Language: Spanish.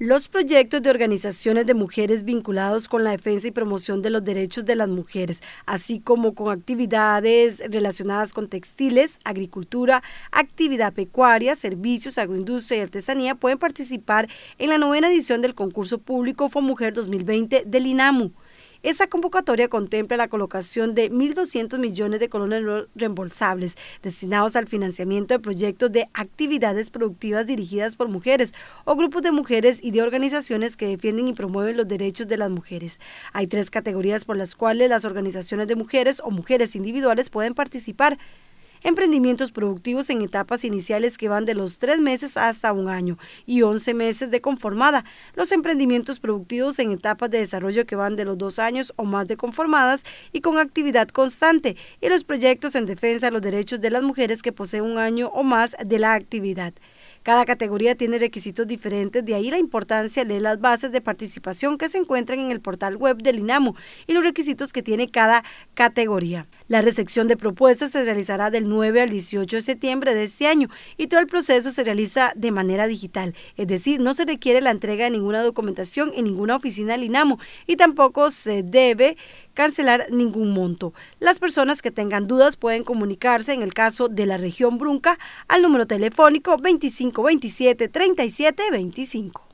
Los proyectos de organizaciones de mujeres vinculados con la defensa y promoción de los derechos de las mujeres, así como con actividades relacionadas con textiles, agricultura, actividad pecuaria, servicios, agroindustria y artesanía, pueden participar en la novena edición del concurso público FOMUJER 2020 del INAMU. Esa convocatoria contempla la colocación de 1.200 millones de colones reembolsables destinados al financiamiento de proyectos de actividades productivas dirigidas por mujeres o grupos de mujeres y de organizaciones que defienden y promueven los derechos de las mujeres. Hay tres categorías por las cuales las organizaciones de mujeres o mujeres individuales pueden participar emprendimientos productivos en etapas iniciales que van de los tres meses hasta un año y 11 meses de conformada, los emprendimientos productivos en etapas de desarrollo que van de los dos años o más de conformadas y con actividad constante, y los proyectos en defensa de los derechos de las mujeres que poseen un año o más de la actividad. Cada categoría tiene requisitos diferentes, de ahí la importancia de las bases de participación que se encuentran en el portal web del INAMO y los requisitos que tiene cada categoría. La recepción de propuestas se realizará del 9 al 18 de septiembre de este año y todo el proceso se realiza de manera digital, es decir, no se requiere la entrega de ninguna documentación en ninguna oficina del INAMO y tampoco se debe cancelar ningún monto. Las personas que tengan dudas pueden comunicarse en el caso de la región Brunca al número telefónico 25 527 25